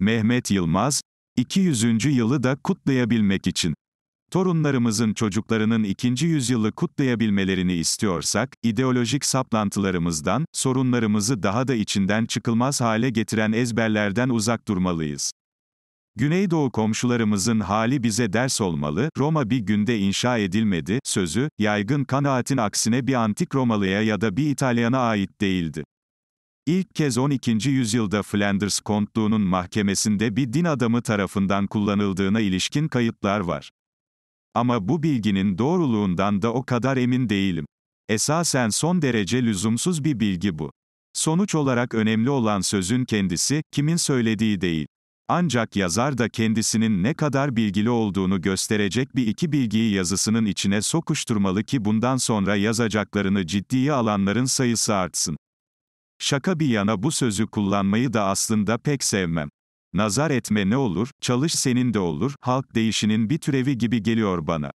Mehmet Yılmaz, 200. yılı da kutlayabilmek için. Torunlarımızın çocuklarının ikinci yüzyılı kutlayabilmelerini istiyorsak, ideolojik saplantılarımızdan, sorunlarımızı daha da içinden çıkılmaz hale getiren ezberlerden uzak durmalıyız. Güneydoğu komşularımızın hali bize ders olmalı, Roma bir günde inşa edilmedi, sözü, yaygın kanaatin aksine bir antik Romalıya ya da bir İtalyana ait değildi. İlk kez 12. yüzyılda Flanders Kontluğu'nun mahkemesinde bir din adamı tarafından kullanıldığına ilişkin kayıtlar var. Ama bu bilginin doğruluğundan da o kadar emin değilim. Esasen son derece lüzumsuz bir bilgi bu. Sonuç olarak önemli olan sözün kendisi, kimin söylediği değil. Ancak yazar da kendisinin ne kadar bilgili olduğunu gösterecek bir iki bilgiyi yazısının içine sokuşturmalı ki bundan sonra yazacaklarını ciddiye alanların sayısı artsın. Şaka bir yana bu sözü kullanmayı da aslında pek sevmem. Nazar etme ne olur, çalış senin de olur, halk değişinin bir türevi gibi geliyor bana.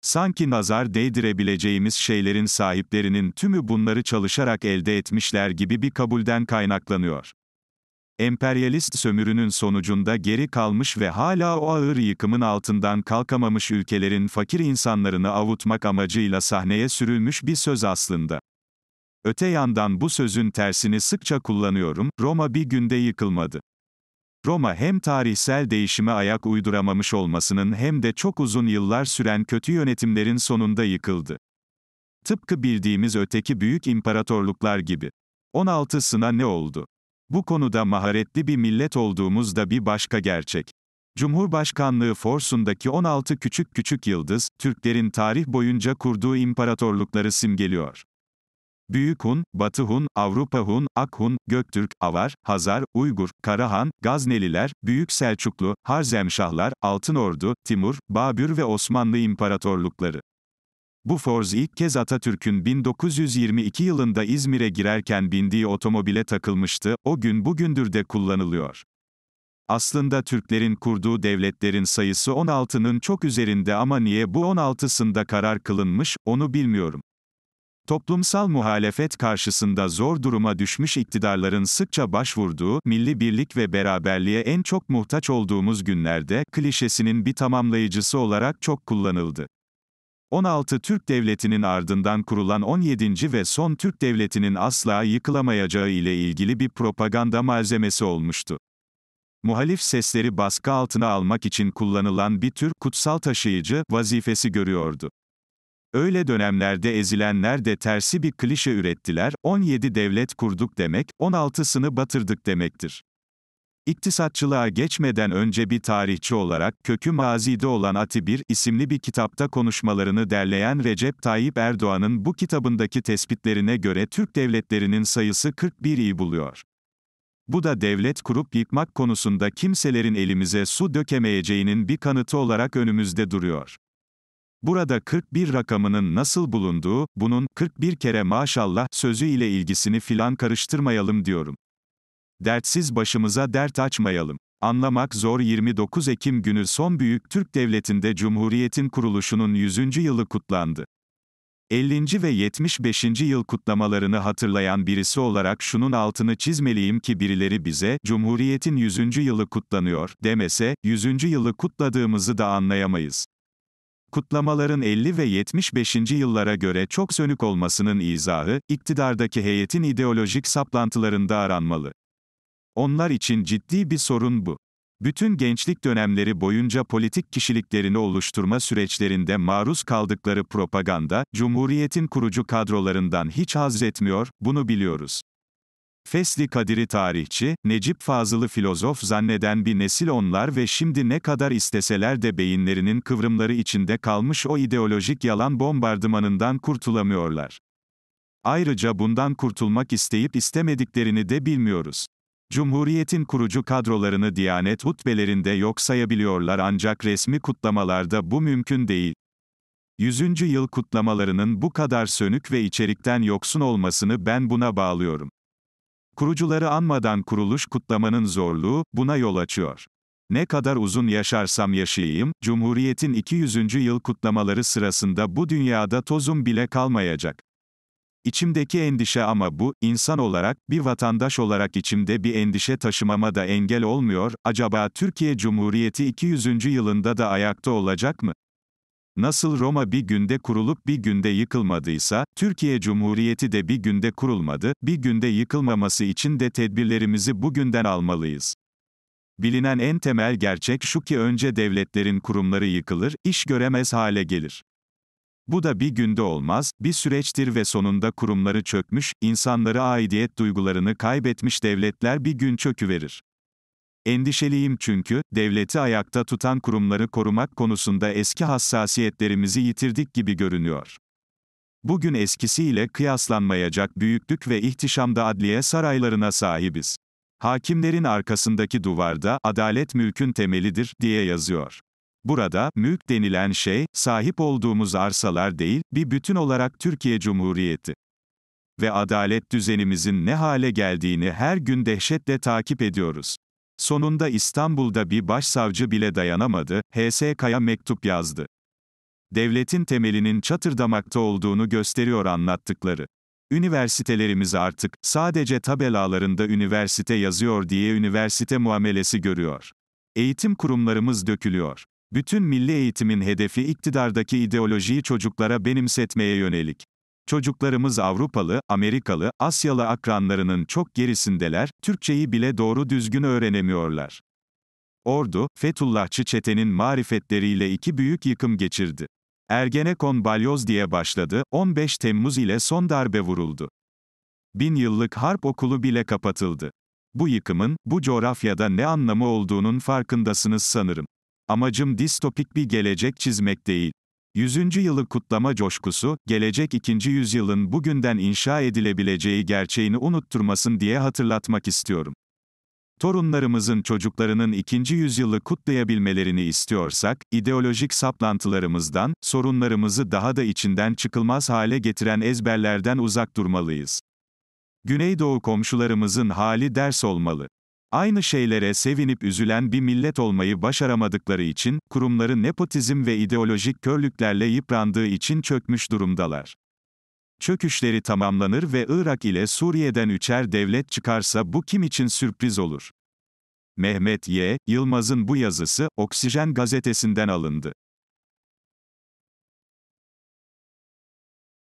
Sanki nazar değdirebileceğimiz şeylerin sahiplerinin tümü bunları çalışarak elde etmişler gibi bir kabulden kaynaklanıyor. Emperyalist sömürünün sonucunda geri kalmış ve hala o ağır yıkımın altından kalkamamış ülkelerin fakir insanlarını avutmak amacıyla sahneye sürülmüş bir söz aslında. Öte yandan bu sözün tersini sıkça kullanıyorum, Roma bir günde yıkılmadı. Roma hem tarihsel değişime ayak uyduramamış olmasının hem de çok uzun yıllar süren kötü yönetimlerin sonunda yıkıldı. Tıpkı bildiğimiz öteki büyük imparatorluklar gibi. 16'sına ne oldu? Bu konuda maharetli bir millet olduğumuz da bir başka gerçek. Cumhurbaşkanlığı forsundaki 16 küçük küçük yıldız, Türklerin tarih boyunca kurduğu imparatorlukları simgeliyor. Büyük Hun, Batı Hun, Avrupa Hun, Ak Hun, Göktürk, Avar, Hazar, Uygur, Karahan, Gazneliler, Büyük Selçuklu, Harzemşahlar, Altın Ordu, Timur, Babür ve Osmanlı İmparatorlukları. Bu Forz ilk kez Atatürk'ün 1922 yılında İzmir'e girerken bindiği otomobile takılmıştı, o gün bugündür de kullanılıyor. Aslında Türklerin kurduğu devletlerin sayısı 16'nın çok üzerinde ama niye bu 16'sında karar kılınmış, onu bilmiyorum. Toplumsal muhalefet karşısında zor duruma düşmüş iktidarların sıkça başvurduğu, milli birlik ve beraberliğe en çok muhtaç olduğumuz günlerde, klişesinin bir tamamlayıcısı olarak çok kullanıldı. 16 Türk Devleti'nin ardından kurulan 17. ve son Türk Devleti'nin asla yıkılamayacağı ile ilgili bir propaganda malzemesi olmuştu. Muhalif sesleri baskı altına almak için kullanılan bir tür kutsal taşıyıcı vazifesi görüyordu. Öyle dönemlerde ezilenler de tersi bir klişe ürettiler, 17 devlet kurduk demek, 16'sını batırdık demektir. İktisatçılığa geçmeden önce bir tarihçi olarak kökü mazide olan Ati Bir isimli bir kitapta konuşmalarını derleyen Recep Tayyip Erdoğan'ın bu kitabındaki tespitlerine göre Türk devletlerinin sayısı 41'i buluyor. Bu da devlet kurup yıkmak konusunda kimselerin elimize su dökemeyeceğinin bir kanıtı olarak önümüzde duruyor. Burada 41 rakamının nasıl bulunduğu, bunun 41 kere maşallah sözü ile ilgisini filan karıştırmayalım diyorum. Dertsiz başımıza dert açmayalım. Anlamak zor 29 Ekim günü son büyük Türk devletinde Cumhuriyet'in kuruluşunun 100. yılı kutlandı. 50. ve 75. yıl kutlamalarını hatırlayan birisi olarak şunun altını çizmeliyim ki birileri bize, Cumhuriyet'in 100. yılı kutlanıyor, demese, 100. yılı kutladığımızı da anlayamayız kutlamaların 50 ve 75. yıllara göre çok sönük olmasının izahı, iktidardaki heyetin ideolojik saplantılarında aranmalı. Onlar için ciddi bir sorun bu. Bütün gençlik dönemleri boyunca politik kişiliklerini oluşturma süreçlerinde maruz kaldıkları propaganda, Cumhuriyet'in kurucu kadrolarından hiç haz etmiyor, bunu biliyoruz. Fesli Kadir'i tarihçi, Necip Fazıl'ı filozof zanneden bir nesil onlar ve şimdi ne kadar isteseler de beyinlerinin kıvrımları içinde kalmış o ideolojik yalan bombardımanından kurtulamıyorlar. Ayrıca bundan kurtulmak isteyip istemediklerini de bilmiyoruz. Cumhuriyetin kurucu kadrolarını Diyanet hutbelerinde yok sayabiliyorlar ancak resmi kutlamalarda bu mümkün değil. 100. yıl kutlamalarının bu kadar sönük ve içerikten yoksun olmasını ben buna bağlıyorum. Kurucuları anmadan kuruluş kutlamanın zorluğu, buna yol açıyor. Ne kadar uzun yaşarsam yaşayayım, Cumhuriyet'in 200. yıl kutlamaları sırasında bu dünyada tozum bile kalmayacak. İçimdeki endişe ama bu, insan olarak, bir vatandaş olarak içimde bir endişe taşımama da engel olmuyor, acaba Türkiye Cumhuriyeti 200. yılında da ayakta olacak mı? Nasıl Roma bir günde kurulup bir günde yıkılmadıysa, Türkiye Cumhuriyeti de bir günde kurulmadı, bir günde yıkılmaması için de tedbirlerimizi bugünden almalıyız. Bilinen en temel gerçek şu ki önce devletlerin kurumları yıkılır, iş göremez hale gelir. Bu da bir günde olmaz, bir süreçtir ve sonunda kurumları çökmüş, insanları aidiyet duygularını kaybetmiş devletler bir gün çöküverir. Endişeliyim çünkü, devleti ayakta tutan kurumları korumak konusunda eski hassasiyetlerimizi yitirdik gibi görünüyor. Bugün eskisiyle kıyaslanmayacak büyüklük ve ihtişamda adliye saraylarına sahibiz. Hakimlerin arkasındaki duvarda, adalet mülkün temelidir, diye yazıyor. Burada, mülk denilen şey, sahip olduğumuz arsalar değil, bir bütün olarak Türkiye Cumhuriyeti. Ve adalet düzenimizin ne hale geldiğini her gün dehşetle takip ediyoruz. Sonunda İstanbul'da bir başsavcı bile dayanamadı, HSK'ya mektup yazdı. Devletin temelinin çatırdamakta olduğunu gösteriyor anlattıkları. Üniversitelerimiz artık, sadece tabelalarında üniversite yazıyor diye üniversite muamelesi görüyor. Eğitim kurumlarımız dökülüyor. Bütün milli eğitimin hedefi iktidardaki ideolojiyi çocuklara benimsetmeye yönelik. Çocuklarımız Avrupalı, Amerikalı, Asyalı akranlarının çok gerisindeler, Türkçeyi bile doğru düzgün öğrenemiyorlar. Ordu, Fethullahçı çetenin marifetleriyle iki büyük yıkım geçirdi. Ergenekon balyoz diye başladı, 15 Temmuz ile son darbe vuruldu. Bin yıllık harp okulu bile kapatıldı. Bu yıkımın, bu coğrafyada ne anlamı olduğunun farkındasınız sanırım. Amacım distopik bir gelecek çizmek değil. 100. yılı kutlama coşkusu, gelecek 2. yüzyılın bugünden inşa edilebileceği gerçeğini unutturmasın diye hatırlatmak istiyorum. Torunlarımızın çocuklarının 2. yüzyılı kutlayabilmelerini istiyorsak, ideolojik saplantılarımızdan, sorunlarımızı daha da içinden çıkılmaz hale getiren ezberlerden uzak durmalıyız. Güneydoğu komşularımızın hali ders olmalı. Aynı şeylere sevinip üzülen bir millet olmayı başaramadıkları için, kurumları nepotizm ve ideolojik körlüklerle yıprandığı için çökmüş durumdalar. Çöküşleri tamamlanır ve Irak ile Suriye'den üçer devlet çıkarsa bu kim için sürpriz olur? Mehmet Y. Yılmaz'ın bu yazısı, Oksijen gazetesinden alındı.